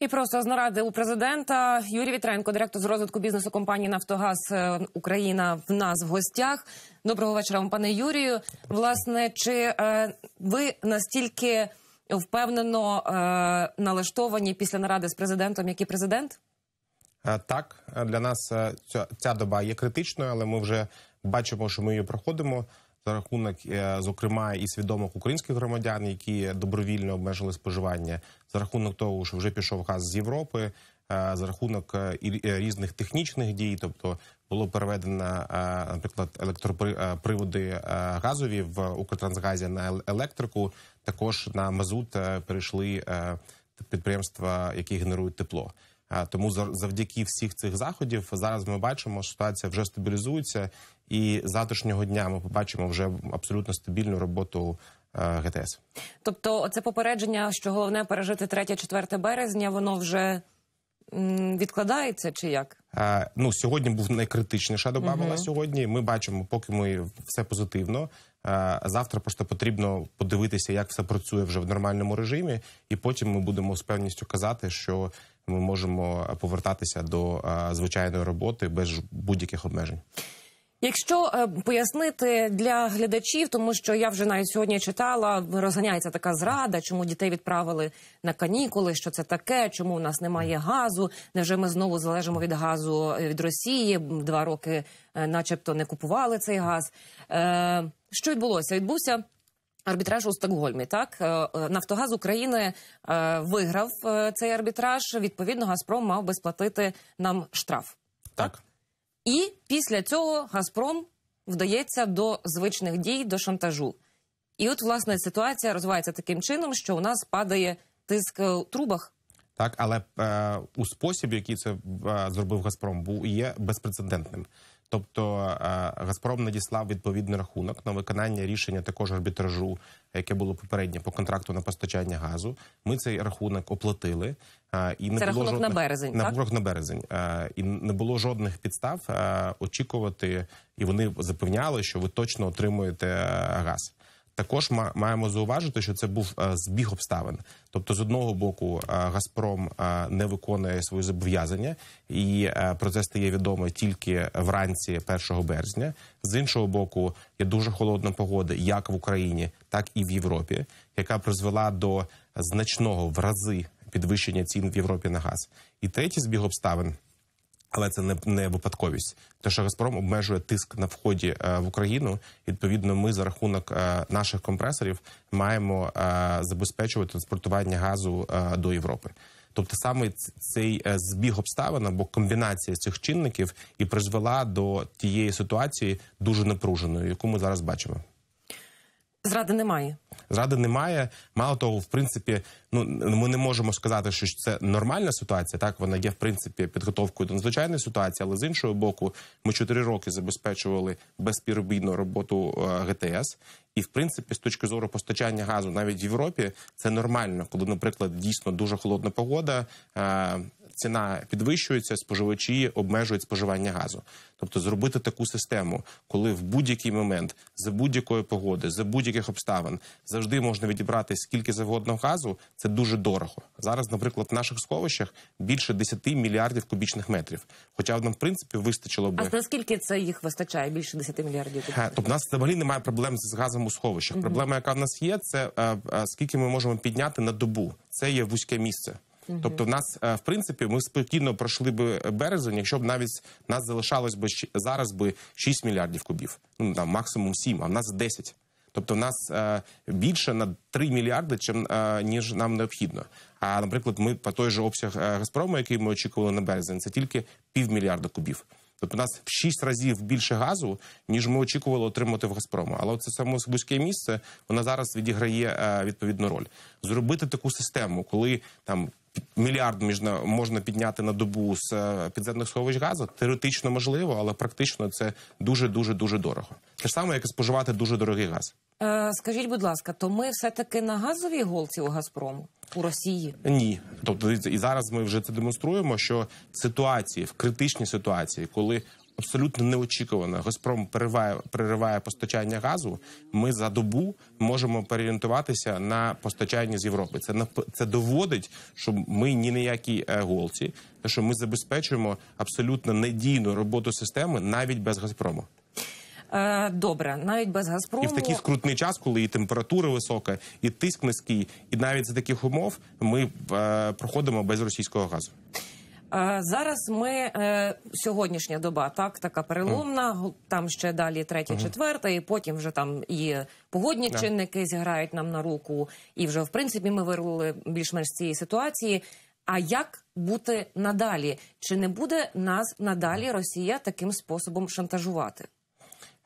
І просто з наради у президента Юрій Вітренко, директор з розвитку бізнесу компанії Нафтогаз е, Україна в нас в гостях. Доброго вечора, вам, пане Юрію. Власне, чи е, ви настільки впевнено е, налаштовані після наради з президентом, як і президент? Е, так для нас е, ця доба є критичною, але ми вже бачимо, що ми її проходимо за рахунок, е, зокрема, і свідомих українських громадян, які добровільно обмежили споживання, за рахунок того, що вже пішов газ з Європи, е, за рахунок е, різних технічних дій, тобто було переведено, наприклад, електроприводи газові в Укртрансгазі на електрику. Також на мазут перейшли підприємства, які генерують тепло. Тому завдяки всіх цих заходів зараз ми бачимо, що ситуація вже стабілізується, і завтрашнього дня ми побачимо вже абсолютно стабільну роботу. Е, ГТС, тобто це попередження, що головне пережити 3-4 березня, воно вже відкладається чи як? Е, ну сьогодні був найкритичніша доба. Була сьогодні. Ми бачимо, поки ми все позитивно. Е, завтра просто потрібно подивитися, як все працює вже в нормальному режимі, і потім ми будемо з певністю казати, що ми можемо е, повертатися до е, звичайної роботи без будь-яких обмежень. Якщо е, пояснити для глядачів, тому що я вже навіть сьогодні читала, розганяється така зрада, чому дітей відправили на канікули, що це таке, чому у нас немає газу? Невже ми знову залежимо від газу від Росії? Два роки, начебто, не купували цей газ. Що відбулося? Відбувся Арбітраж у Стокгольмі так е, е, Нафтогаз України е, виграв цей арбітраж. Відповідно, Газпром мав би сплатити нам штраф. Так. і після цього Газпром вдається до звичних дій, до шантажу. І от власне ситуація розвивається таким чином, що у нас падає тиск в трубах. Так, але е, у спосіб, який це е, зробив Газпром, був є безпрецедентним. Тобто е, Газпром надіслав відповідний рахунок на виконання рішення також арбітражу, яке було попереднє по контракту на постачання газу. Ми цей рахунок оплатили е, і не Це було жодних, на березень на так? на березень е, і не було жодних підстав очікувати, і вони запевняли, що ви точно отримуєте газ. Також маємо зауважити, що це був е, збіг обставин. Тобто, з одного боку, е, Газпром е, не виконує свої зобов'язання, і про це стає відомо тільки вранці 1 березня. З іншого боку, є дуже холодна погода, як в Україні, так і в Європі, яка призвела до значного в рази підвищення цін в Європі на газ. І третій збіг обставин. Але це не не випадковість. Те, що Газпром обмежує тиск на вході е, в Україну. Відповідно, ми за рахунок е, наших компресорів маємо е, забезпечувати транспортування газу до Європи. Тобто саме цей збіг обставин або комбінація цих чинників і призвела до тієї ситуації дуже напруженої, яку ми зараз бачимо. Зради немає. Зради немає. Мало того, в принципі, ну ми не можемо сказати, що це нормальна ситуація. Так вона є в принципі підготовкою до надзвичайної ситуації, але з іншого боку, ми чотири роки забезпечували безпіробійну роботу е, ГТС. І в принципі, з точки зору постачання газу, навіть в Європі, це нормально, коли, наприклад, дійсно дуже холодна погода. Е, ціна підвищується, споживачі обмежують споживання газу. Тобто, зробити таку систему, коли в будь-який момент за будь-якої погоди, за будь-яких обставин завжди можна відібрати скільки завгодно газу. Це дуже дорого. Зараз, наприклад, в наших сховищах більше 10 мільярдів кубічних метрів. Хоча в нам в принципі вистачило б. А наскільки це їх вистачає? Більше 10 мільярдів е, Тобто, в нас взагалі немає проблем з газом у сховищах. Проблема, яка в нас є, це е, е, скільки ми можемо підняти на добу. Це є вузьке місце. Тобто, в нас е, в принципі ми спокійно пройшли би березень, якщо б навіть нас залишалось би зараз би 6 мільярдів кубів. Ну там максимум 7, а в нас 10. Тобто в нас е, більше на 3 мільярди, чим е, ніж нам необхідно. А наприклад, ми по той же обсяг Газпрому, який ми очікували на березень, це тільки півмільярда кубів. Тобто у нас в 6 разів більше газу, ніж ми очікували отримати в Газпрому. Але це саме слуське місце воно зараз відіграє відповідну роль. Зробити таку систему, коли там мільярд міжна можна підняти на добу з е, підземних сховищ газу. Теоретично можливо, але практично це дуже дуже дуже дорого. Те ж саме, як і споживати дуже дорогий газ. Е, скажіть, будь ласка, то ми все таки на газовій голці у Газпрому у Росії? Ні, тобто і зараз ми вже це демонструємо. Що ситуації в критичній ситуації, коли абсолютно неочікувано. Газпром перериває, перериває постачання газу. Ми за добу можемо переорієнтуватися на постачання з Європи. Це це доводить, що ми ні на якій е, голці, що ми забезпечуємо абсолютно надійну роботу системи навіть без Газпрому. Е, добре, навіть без Газпрому. І в такий скрутний час, коли і температура висока, і тиск низький, і навіть за таких умов ми е, проходимо без російського газу. Е, зараз ми е, сьогоднішня доба так така переломна. Там ще далі третя, четверта, і потім вже там і погодні чинники зіграють нам на руку, і вже в принципі ми вирули більш-менш з цієї ситуації. А як бути надалі? Чи не буде нас надалі Росія таким способом шантажувати?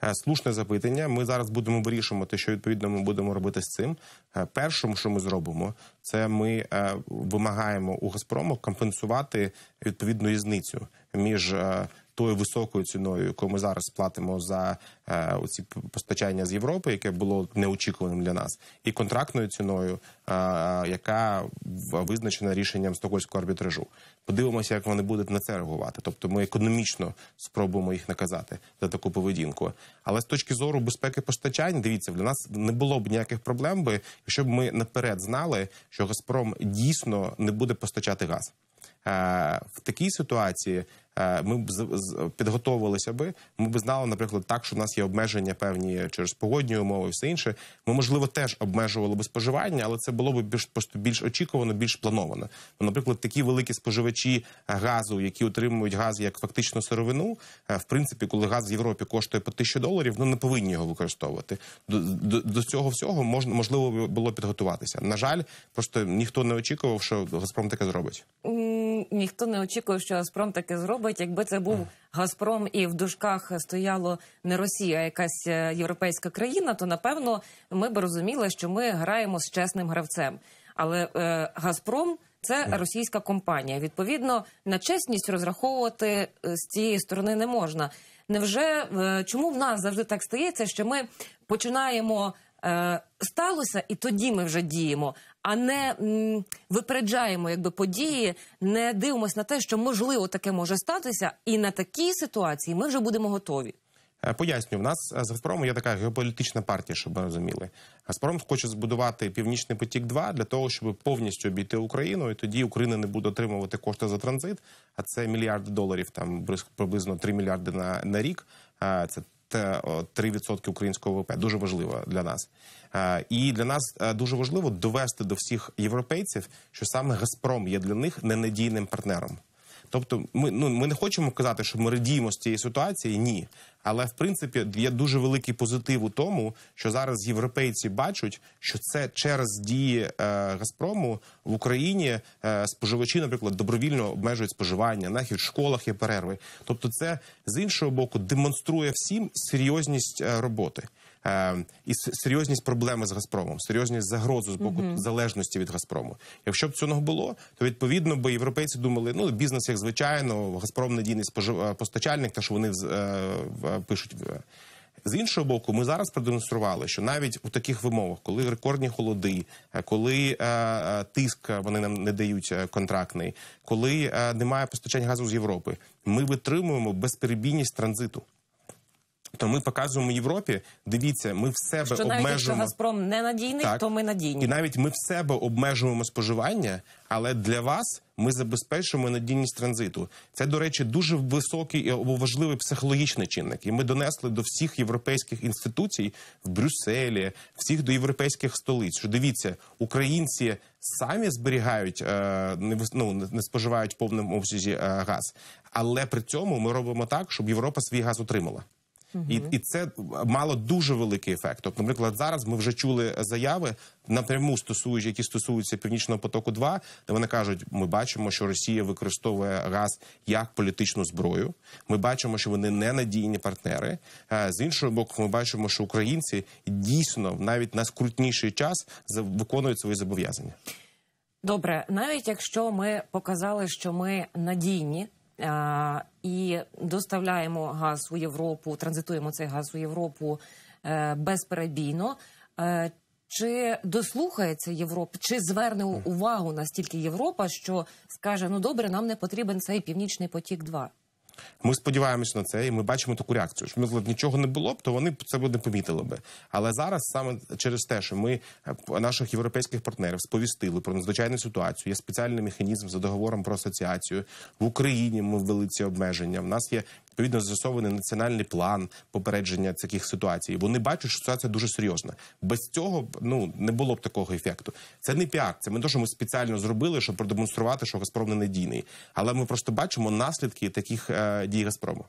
Е, слушне запитання. Ми зараз будемо вирішувати, що відповідно ми будемо робити з цим. Е, першим, що ми зробимо, це ми е, вимагаємо у Газпрому компенсувати відповідну різницю між тою високою ціною, яку ми зараз платимо за е, оці постачання з Європи, яке було неочікуваним для нас, і контрактною ціною, е, яка визначена рішенням стокольського арбітражу. Подивимося, як вони будуть на це реагувати. Тобто, ми економічно спробуємо їх наказати за таку поведінку. Але з точки зору безпеки постачань, дивіться, для нас не було б ніяких проблем, би якщо б ми наперед знали, що Газпром дійсно не буде постачати газ. Е, в такій ситуації е, ми б підготовилися би. Ми б знали, наприклад, так, що в нас є обмеження певні через погодні умови, і все інше. Ми можливо теж обмежували би споживання, але це було б більш просто більш очікувано, більш плановано. Наприклад, такі великі споживачі газу, які отримують газ як фактично сировину, е, в принципі, коли газ в Європі коштує по тисячі доларів, ну не повинні його використовувати. До, до, до цього всього можна можливо було підготуватися. На жаль, просто ніхто не очікував, що Газпром таке зробить ніхто не очікував, що Газпром таке зробить, якби це був Газпром, і в дужках стояло не Росія, а якась е, європейська країна, то напевно ми б розуміли, що ми граємо з чесним гравцем. Але е, Газпром це російська компанія. Відповідно, на чесність розраховувати е, з цієї сторони не можна. Невже е, чому в нас завжди так стається, що ми починаємо? Е, сталося, і тоді ми вже діємо а не м, випереджаємо якби події, не дивимося на те, що можливо таке може статися, і на такій ситуації ми вже будемо готові. Е, поясню, в нас е, з Газпромом є така геополітична партія, щоб ви розуміли. Газпром хоче збудувати північний потік, 2 для того, щоб повністю обійти Україну, і тоді Україна не буде отримувати кошти за транзит. А це мільярди доларів, там приблизно 3 мільярди на, на рік. Е, це 3% українського ВВП. Дуже важливо для нас. І для нас е, дуже важливо довести до всіх європейців, що саме Газпром є для них ненадійним партнером. Тобто, ми ну ми не хочемо казати, що ми радіємо з цієї ситуації, ні. Але в принципі є дуже великий позитив у тому, що зараз європейці бачать, що це через дії е, Газпрому в Україні е, споживачі, наприклад, добровільно обмежують споживання, навіть в школах є перерви. Тобто, це з іншого боку демонструє всім серйозність е, роботи. Ем, і серйозність проблеми з Газпромом, серйозність загрозу з боку угу. залежності від Газпрому. Якщо б цього було, то відповідно би європейці думали, ну бізнес, як звичайно, Газпром надійний спожив... Е, постачальник, та що вони е, е, пишуть з іншого боку, ми зараз продемонстрували, що навіть у таких вимовах, коли рекордні холоди, коли е, тиск вони нам не дають контрактний, коли е, немає постачання газу з Європи, ми витримуємо безперебійність транзиту. То ми показуємо Європі. Дивіться, ми в себе що обмежуємо... навіть якщо Газпром не надійний, так. то ми надійні, і навіть ми в себе обмежуємо споживання, але для вас ми забезпечуємо надійність транзиту. Це до речі, дуже високий і важливий психологічний чинник. І ми донесли до всіх європейських інституцій в Брюсселі, всіх до європейських столиць. Що дивіться, українці самі зберігають е, не ну, не споживають в повному обсязі е, газ, але при цьому ми робимо так, щоб Європа свій газ отримала. І і це мало дуже великий ефект. Тобто, наприклад, зараз ми вже чули е, заяви напряму стосуючи, які стосуються північного потоку. 2 де вони кажуть, ми бачимо, що Росія використовує газ як політичну зброю. Ми бачимо, що вони ненадійні партнери. Е, з іншого боку, ми бачимо, що українці дійсно навіть на скрутніший час виконують свої зобов'язання. Добре, навіть якщо ми показали, що ми надійні і доставляємо газ у Європу, транзитуємо цей газ у Європу е, безперебійно. Е, чи дослухається Європа, чи зверне увагу настільки Європа, що скаже: ну добре, нам не потрібен цей північний потік? потік-2»? Ми сподіваємось на це, і ми бачимо таку реакцію. Що ми нічого не було б, то вони це б не помітили би. Але зараз саме через те, що ми е, наших європейських партнерів сповістили про надзвичайну ситуацію. Є спеціальний механізм за договором про асоціацію в Україні. Ми ввели ці обмеження. В нас є відповідно застосований національний план попередження таких ситуацій. Вони бачать, що ситуація дуже серйозна. Без цього ну не було б такого ефекту. Це не піар, це ми те, що ми спеціально зробили, щоб продемонструвати, що Газпром не надійний. Але ми просто бачимо наслідки таких. Е, Е, дії Газпрому.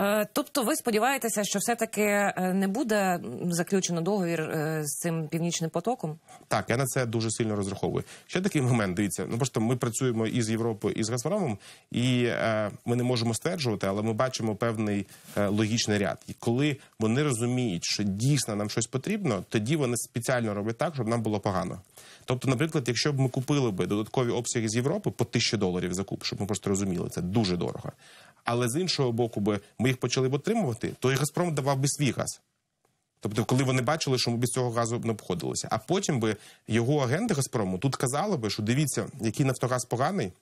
Е, тобто, ви сподіваєтеся, що все таки е, не буде заключено договір е, з цим північним потоком? Так, я на це дуже сильно розраховую. Ще такий момент дивіться. Ну просто ми працюємо із Європою, і з Газпромом, і е, ми не можемо стверджувати, але ми бачимо певний е, логічний ряд. І коли вони розуміють, що дійсно нам щось потрібно, тоді вони спеціально роблять так, щоб нам було погано. Тобто, наприклад, якщо б ми купили би додаткові обсяги з Європи по тисячі доларів за куб, щоб ми просто розуміли, це дуже дорого. Але з іншого боку, би ми їх почали б отримувати, то і Газпром давав би свій газ. Тобто, коли вони бачили, що ми без цього газу не обходилися. А потім би його агенти Газпрому тут казали би, що дивіться, який Нафтогаз поганий.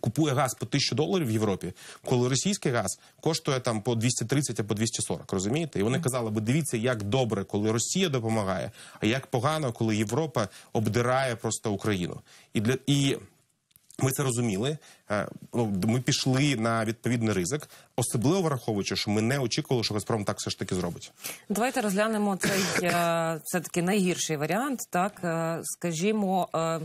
Купує газ по 1000 доларів в Європі, коли російський газ коштує там по 230 або 240, розумієте? І вони казали, би: дивіться, як добре, коли Росія допомагає, а як погано, коли Європа обдирає просто Україну і для і ми це розуміли. Е, ну, ми пішли на відповідний ризик, особливо враховуючи, що ми не очікували, що Газпром так все ж таки зробить. Давайте розглянемо цей це таки найгірший варіант. Так е, скажімо, е,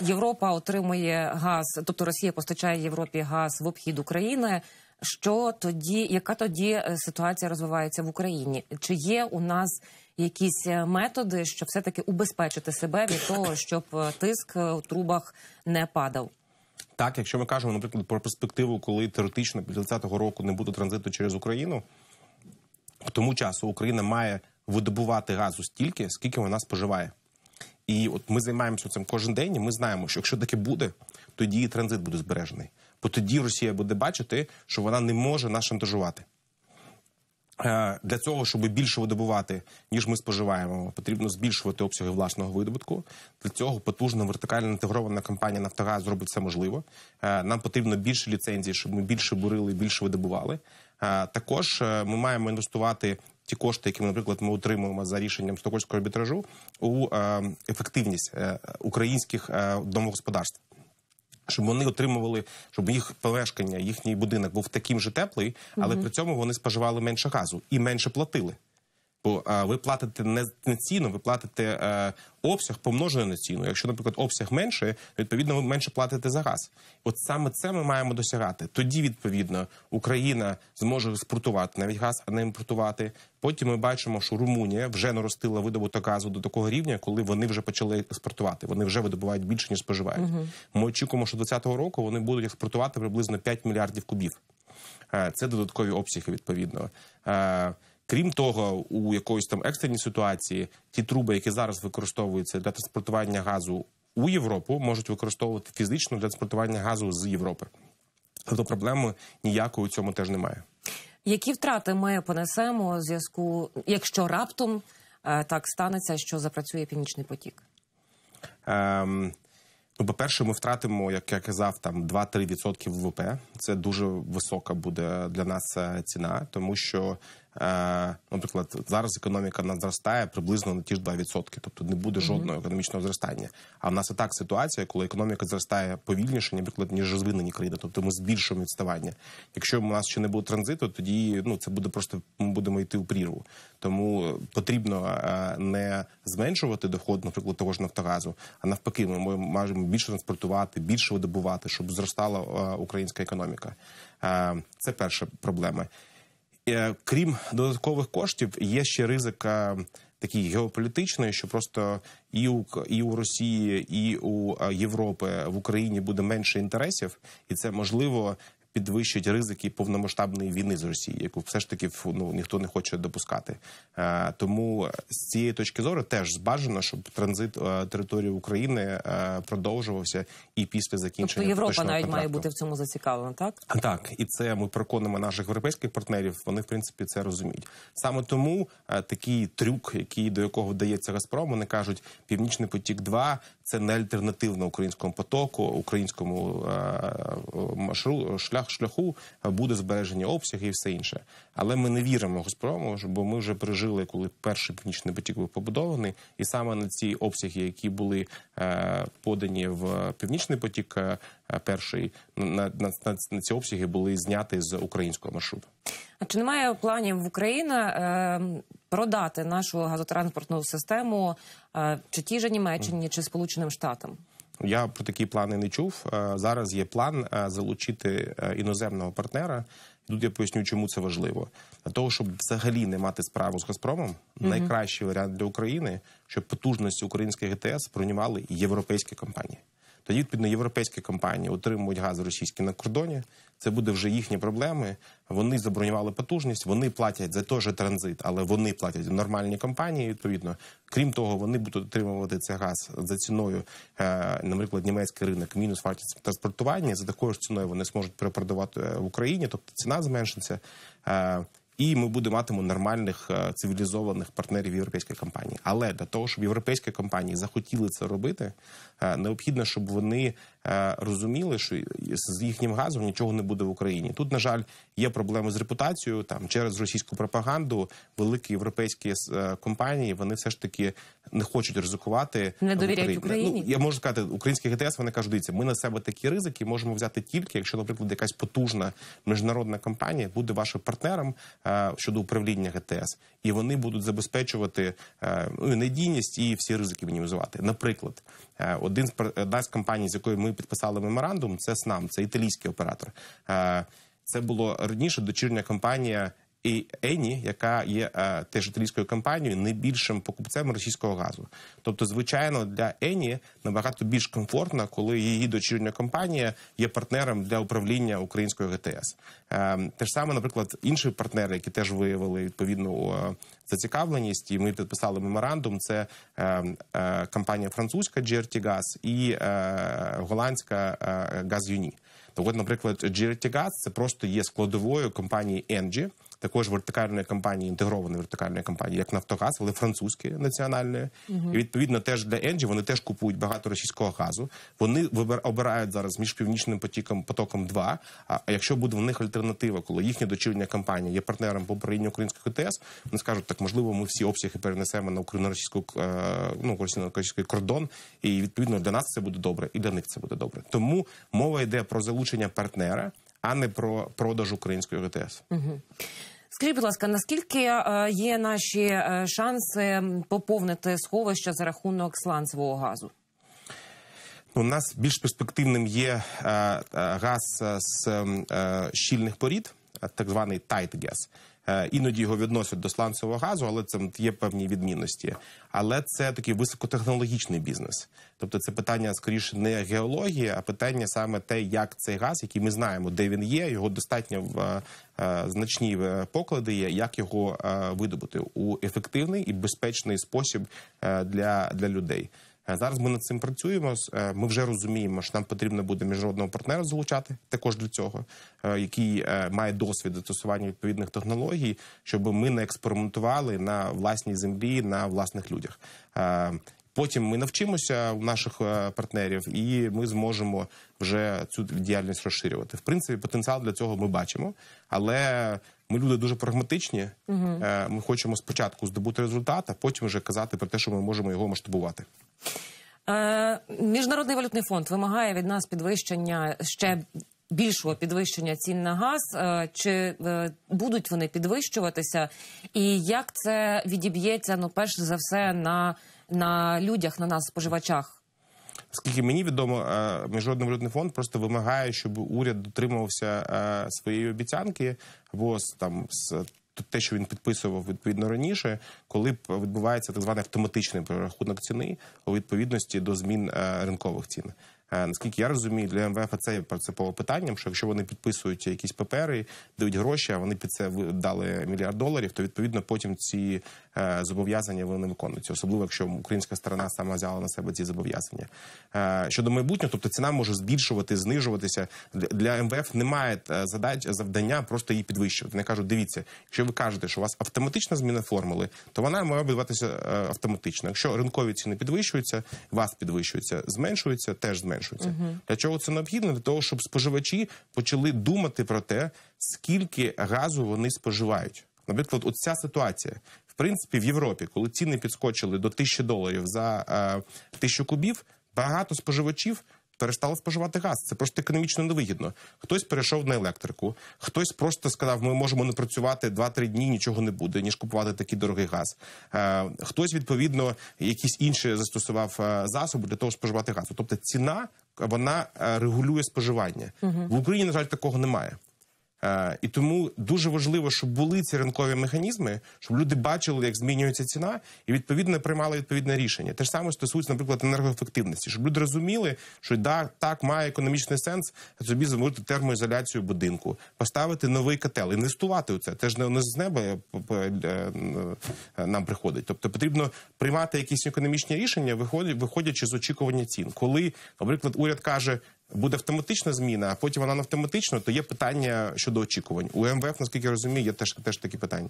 Європа отримує газ, тобто Росія постачає Європі газ в обхід України. Що тоді, яка тоді ситуація розвивається в Україні? Чи є у нас якісь методи, щоб все таки убезпечити себе від того, щоб тиск у трубах не падав? Так, якщо ми кажемо, наприклад, про перспективу, коли теоретично після 20-го року не буде транзиту через Україну, к тому часу Україна має видобувати газу стільки, скільки вона споживає. І от ми займаємося цим кожен день. і Ми знаємо, що якщо таке буде, тоді і транзит буде збережений. Бо тоді Росія буде бачити, що вона не може нас шантажувати. Е, для цього, щоб більше видобувати, ніж ми споживаємо, потрібно збільшувати обсяги власного видобутку. Для цього потужна вертикально інтегрована компанія Нафтогаз зробить все можливо. Е, нам потрібно більше ліцензій, щоб ми більше бурили, більше видобували. Е, також ми маємо інвестувати ті кошти, які, ми наприклад, ми отримуємо за рішенням стокольського арбітражу, у ефективність українських домогосподарств щоб вони отримували, щоб їх помешкання, їхній будинок був таким же теплий, але mm при цьому вони споживали менше газу і менше платили. Бо ви платите не ціну, ви платите е, обсяг помножений на ціну. Якщо, наприклад, обсяг менше, відповідно, ви менше платите за газ. От саме це ми маємо досягати. Тоді, відповідно, Україна зможе експортувати навіть газ, а не імпортувати. Потім ми бачимо, що Румунія вже наростила видобуток газу до такого рівня, коли вони вже почали експортувати. Вони вже видобувають більше ніж споживають. Угу. Ми очікуємо, що до 2020 року вони будуть експортувати приблизно 5 мільярдів кубів. Е, це додаткові обсяги відповідно. Е, Крім того, у якоїсь там екстреній ситуації ті труби, які зараз використовуються для транспортування газу у Європу, можуть використовувати фізично для транспортування газу з Європи. Тобто проблеми ніякої у цьому теж немає. Які втрати ми понесемо у зв'язку, якщо раптом е, так станеться, що запрацює північний потік? Ем, ну, по-перше, ми втратимо, як я казав, там 2-3% ВВП. Це дуже висока буде для нас е, ціна, тому що Е, наприклад, зараз економіка в зростає приблизно на ті ж 2%, тобто не буде жодного економічного зростання. А в нас і так ситуація, коли економіка зростає повільніше, наприклад, ніж розвинені країни, тобто ми збільшуємо відставання. Якщо у нас ще не буде транзиту, тоді ну це буде просто ми будемо йти у прірву. Тому потрібно е, не зменшувати доход, наприклад, того ж нафтогазу, а навпаки, ми можемо більше транспортувати, більше видобувати, щоб зростала е, українська економіка. Це перша проблема. Е, крім додаткових коштів, є ще ризика е, такий геополітичний, що просто і у і у Росії, і у е, Європи в Україні буде менше інтересів, і це можливо підвищить ризики повномасштабної війни з Росією, яку все ж таки ну, ніхто не хоче допускати. Е, тому з цієї точки зору теж збажено, щоб транзит е, території України е, продовжувався і після закінчення Тобто Європа навіть контракту. має бути в цьому зацікавлена, так так і це ми проконимо наших європейських партнерів. Вони в принципі це розуміють. Саме тому такий трюк, який до якого вдається Газпром, вони кажуть, північний потік потік-2» це не альтернативно українському потоку, українському е, маршру, шлях шляху буде збереження обсягів і все інше. Але ми не віримо Газпрому, бо ми вже пережили, коли перший північний потік був побудований, і саме на ці обсяги, які були е, подані в північний потік, е, Е, перший на на, на ці обсяги були зняті з українського маршруту. А чи немає планів в Україна ем, продати нашу газотранспортну систему е, чи ті ж Німеччині, чи Сполученим Штатам? Я про такі плани не чув. Е, зараз є план залучити іноземного партнера. Тут я поясню, чому це важливо для того, щоб взагалі не мати справу з Газпромом. Mm Найкращий варіант для України, щоб потужності українських ГТС бронювали європейські компанії. Тоді відповідно європейські компанії отримують газ російський на кордоні. Це буде вже їхні проблеми. Вони забронювали потужність, вони платять за той же транзит, але вони платять нормальні компанії. Відповідно, крім того, вони будуть отримувати цей газ за ціною, е, наприклад, німецький ринок, мінус вартість транспортування. За такою ж ціною вони зможуть перепродавати е, в Україні, тобто ціна зменшиться. Е, і ми будемо матимемо нормальних е, цивілізованих партнерів європейської компанії. Але для того, щоб європейські компанії захотіли це робити, е, необхідно, щоб вони Е, розуміли, що з їхнім газом нічого не буде в Україні. Тут, на жаль, є проблеми з репутацією. Там через російську пропаганду великі європейські е, компанії вони все ж таки не хочуть ризикувати. Не довіряють Україні. Ну, Україні. Ну, я можу сказати, українські ГТС вони кажуть, дивіться, ми на себе такі ризики можемо взяти тільки, якщо, наприклад, якась потужна міжнародна компанія буде вашим партнером е, щодо управління ГТС, і вони будуть забезпечувати ну, надійність і всі ризики мінімізувати. Наприклад, один з з компаній, з якою ми ми підписали меморандум. Це СНАМ, це італійський оператор. Е, це було раніше дочірня компанія і Ені, яка є е, теж італійською компанією, найбільшим покупцем російського газу. Тобто, звичайно, для Ені набагато більш комфортно, коли її дочірня компанія є партнером для управління українською ГТС. Е, те ж саме, наприклад, інші партнери, які теж виявили відповідну е, зацікавленість, і ми підписали меморандум. Це е, компанія французька GRT Gas і голландська е, Gaz Юні. То, наприклад, GRT Gas – це просто є складовою компанії Енджі також вертикальної компанії, інтегрованої вертикальної компанії, як Нафтогаз, але французьке національне. Угу. І Відповідно, теж для Енджі вони теж купують багато російського газу. Вони обирають зараз між північним потіком потоком 2 А якщо буде в них альтернатива, коли їхня дочірня компанія є партнером по управлінню українських ОТС, вони скажуть, так можливо, ми всі обсяги перенесемо на україно російську е, ну, російський кордон, і відповідно для нас це буде добре, і для них це буде добре. Тому мова йде про залучення партнера. А не про продаж української ГТС. Угу. Скажіть, будь ласка, наскільки е, є наші е, шанси поповнити сховища за рахунок сланцевого газу? Ну, у нас більш перспективним є е, газ з щільних порід, так званий tight gas. Е, іноді його відносять до сланцевого газу, але це є певні відмінності. Але це такий високотехнологічний бізнес. Тобто, це питання скоріше не геології, а питання саме те, як цей газ, який ми знаємо, де він є, його достатньо в е, е, значні поклади є, як його видобути у ефективний і безпечний спосіб для, для людей. Е, зараз ми над цим працюємо. Е, ми вже розуміємо, що нам потрібно буде міжнародного партнера залучати також для цього, е, який має досвід застосування відповідних технологій, щоб ми не експериментували на власній землі на власних людях. Потім ми навчимося у наших е, партнерів, і ми зможемо вже цю діяльність розширювати. В принципі, потенціал для цього ми бачимо, але ми люди дуже прагматичні. Угу. Ми хочемо спочатку здобути результат, а потім вже казати про те, що ми можемо його масштабувати. Е, Міжнародний валютний фонд вимагає від нас підвищення ще більшого підвищення цін на газ. чи будуть вони підвищуватися? І як це відіб'ється? Ну, перш за все на на людях, на нас, споживачах? Скільки мені відомо, е, міжнародний валютний фонд просто вимагає, щоб уряд дотримувався е, своєї обіцянки, або там з те, що він підписував відповідно раніше, коли відбувається так званий автоматичний перерахунок ціни у відповідності до змін е, ринкових цін. Е, наскільки я розумію, для МВФ це принципове питанням, що якщо вони підписують якісь папери, дають гроші, а вони під це дали мільярд доларів, то відповідно потім ці е, зобов'язання вони не виконуються, особливо якщо українська сторона сама взяла на себе ці зобов'язання. Е, щодо майбутнього, тобто ціна може збільшувати, знижуватися. Для МВФ немає задач завдання просто її підвищувати. Вони кажуть, дивіться, якщо ви кажете, що у вас автоматична зміна формули, то вона має відбуватися автоматично. Якщо ринкові ціни підвищуються, вас підвищується, зменшується теж зменшуються зменшуються. Угу. Для чого це необхідно? Для того, щоб споживачі почали думати про те, скільки газу вони споживають. Наприклад, от ця ситуація. В принципі, в Європі, коли ціни підскочили до тисячі доларів за е, 1000 кубів, багато споживачів перестали споживати газ. Це просто економічно невигідно. Хтось перейшов на електрику, хтось просто сказав, ми можемо не працювати 2-3 дні, нічого не буде, ніж купувати такий дорогий газ. Е, хтось відповідно якісь інші застосував е, засоби для того, щоб споживати газ. Тобто ціна вона е, регулює споживання угу. в Україні. На жаль, такого немає. Е, і тому дуже важливо, щоб були ці ринкові механізми, щоб люди бачили, як змінюється ціна, і відповідно приймали відповідне рішення. Те ж саме стосується, наприклад, енергоефективності, щоб люди розуміли, що да, так має економічний сенс собі замовити термоізоляцію будинку, поставити новий котел, інвестувати у це. Теж не з неба е, е, нам приходить. Тобто потрібно приймати якісь економічні рішення, виходячи з очікування цін, коли, наприклад, уряд каже: буде автоматична зміна, а потім вона не автоматична, то є питання щодо очікувань. У МВФ, наскільки я розумію, є теж теж такі питання.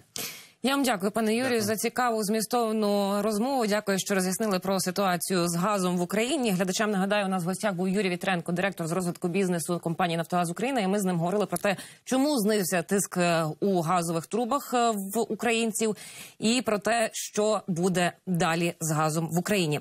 Я вам дякую, пане Юрію, за цікаву змістовну розмову. Дякую, що роз'яснили про ситуацію з газом в Україні. Глядачам нагадаю, у нас в гостях був Юрій Вітренко, директор з розвитку бізнесу компанії Нафтогаз України. І ми з ним говорили про те, чому знився тиск е, у газових трубах е, в українців, і про те, що буде далі з газом в Україні.